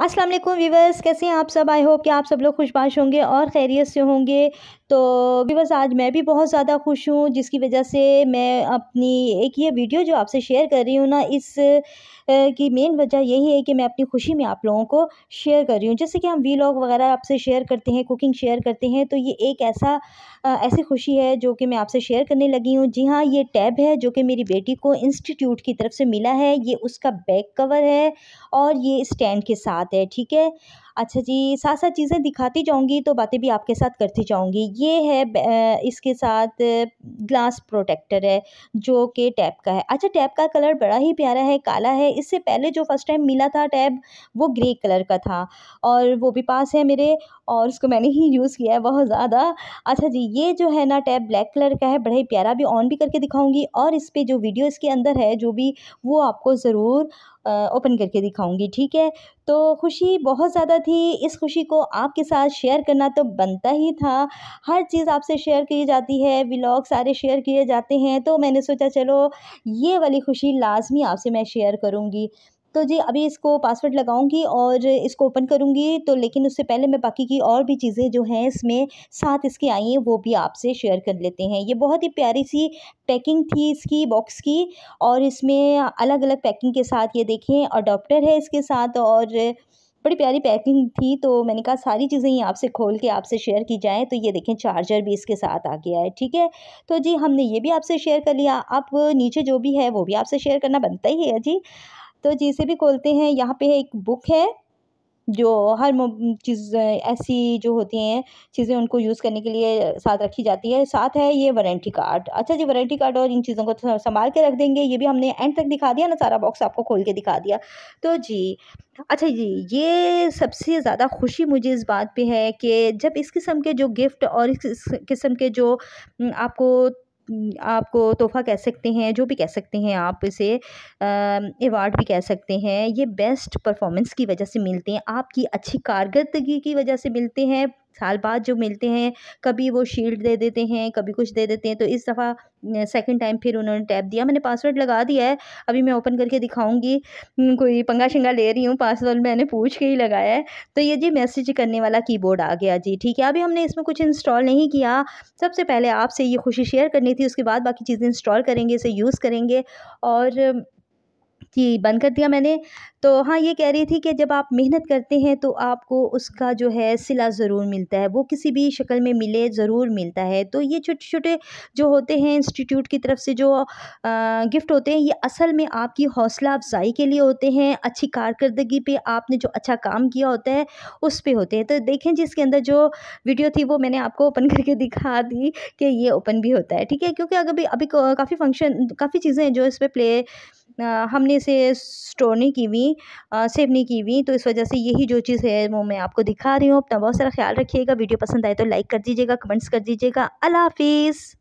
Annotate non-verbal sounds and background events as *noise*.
Aslam viewers कैसे हैं आप सब आई होप कि आप सब लोग खुशबाश होंगे और खैरियत से होंगे तो बस आज मैं भी बहुत ज़्यादा खुश हूँ जिसकी वजह से मैं अपनी एक ये वीडियो जो आपसे शेयर कर रही हूँ ना इस की मेन वजह यही है कि मैं अपनी खुशी में आप लोगों को शेयर कर रही हूँ जैसे कि हम वी वगैरह आपसे शेयर करते हैं कुकिंग शेयर करते हैं तो ये एक ऐसा ऐसी खुशी है जो कि मैं आपसे शेयर करने लगी हूँ जी हाँ ये टैब है जो कि मेरी बेटी को इंस्टीट्यूट की तरफ से मिला है ये उसका बैक कवर है और ये स्टैंड के साथ है ठीक है अच्छा जी साथ साथ चीज़ें दिखाती जाऊँगी तो बातें भी आपके साथ करती जाऊँगी ये है इसके साथ ग्लास प्रोटेक्टर है जो कि टैब का है अच्छा टैब का कलर बड़ा ही प्यारा है काला है इससे पहले जो फ़र्स्ट टाइम मिला था टैब वो ग्रे कलर का था और वो भी पास है मेरे और उसको मैंने ही यूज़ किया है बहुत ज़्यादा अच्छा जी ये जो है ना टैब ब्लैक कलर का है बड़ा ही प्यारा भी ऑन भी करके दिखाऊँगी और इस पर जो वीडियो इसके अंदर है जो भी वो आपको ज़रूर ओपन करके दिखाऊंगी ठीक है तो खुशी बहुत ज़्यादा थी इस खुशी को आपके साथ शेयर करना तो बनता ही था हर चीज़ आपसे शेयर की जाती है व्लॉग सारे शेयर किए जाते हैं तो मैंने सोचा चलो ये वाली खुशी लाजमी आपसे मैं शेयर करूँगी तो जी अभी इसको पासवर्ड लगाऊंगी और इसको ओपन करूंगी तो लेकिन उससे पहले मैं बाकी की और भी चीज़ें जो हैं इसमें साथ इसके आई हैं वो भी आपसे शेयर कर लेते हैं ये बहुत ही प्यारी सी पैकिंग थी इसकी बॉक्स की और इसमें अलग अलग पैकिंग के साथ ये देखें अडोप्टर है इसके साथ और बड़ी प्यारी पैकिंग थी तो मैंने कहा सारी चीज़ें ही आपसे खोल के आपसे शेयर की जाएँ तो ये देखें चार्जर भी इसके साथ आ गया है ठीक है तो जी हमने ये भी आपसे शेयर कर लिया आप नीचे जो भी है वो भी आपसे शेयर करना बनता ही है जी तो जिसे भी खोलते हैं यहाँ पे है एक बुक है जो हर चीज़ ऐसी जो होती हैं चीज़ें उनको यूज़ करने के लिए साथ रखी जाती है साथ है ये वारंटी कार्ड अच्छा जी वारंटी कार्ड और इन चीज़ों को संभाल के रख देंगे ये भी हमने एंड तक दिखा दिया ना सारा बॉक्स आपको खोल के दिखा दिया तो जी अच्छा जी ये सबसे ज़्यादा खुशी मुझे इस बात पे है कि जब इस किस्म के जो गिफ्ट और इस किस्म के जो आपको आपको तोहफ़ा कह सकते हैं जो भी कह सकते हैं आप इसे एवार्ड भी कह सकते हैं ये बेस्ट परफॉर्मेंस की वजह से मिलते हैं आपकी अच्छी कारकर्दगी की वजह से मिलते हैं साल बाद जो मिलते हैं कभी वो शील्ड दे देते हैं कभी कुछ दे देते हैं तो इस दफ़ा सेकंड टाइम फिर उन्होंने टैप दिया मैंने पासवर्ड लगा दिया है अभी मैं ओपन करके दिखाऊंगी कोई पंगा शंगा ले रही हूँ पासवर्ड मैंने पूछ के ही लगाया है तो ये जी मैसेज करने वाला कीबोर्ड आ गया जी ठीक है अभी हमने इसमें कुछ इंस्टॉल नहीं किया सबसे पहले आपसे ये खुशी शेयर करनी थी उसके बाद बाकी चीज़ें इंस्टॉल करेंगे इसे यूज़ करेंगे और कि बंद कर दिया मैंने तो हाँ ये कह रही थी कि जब आप मेहनत करते हैं तो आपको उसका जो है सिला ज़रूर मिलता है वो किसी भी शक्ल में मिले ज़रूर मिलता है तो ये छोटे छोटे जो होते हैं इंस्टीट्यूट की तरफ से जो आ, गिफ्ट होते हैं ये असल में आपकी हौसला अफजाई के लिए होते हैं अच्छी कारकरी पे आपने जो अच्छा काम किया होता है उस पर होते हैं तो देखें जिसके अंदर जो वीडियो थी वो मैंने आपको ओपन *laughs* करके दिखा दी कि ये ओपन भी होता है ठीक है क्योंकि अगर भी अभी काफ़ी फंक्शन काफ़ी चीज़ें हैं जो इस पर प्ले हमने इसे स्टोर नहीं की हुई सेव नहीं की हुई तो इस वजह से यही जो चीज़ है वो मैं आपको दिखा रही हूँ अपना बहुत सारा ख्याल रखिएगा वीडियो पसंद आए तो लाइक कर दीजिएगा कमेंट्स कर दीजिएगा अल्लाह हाफिज़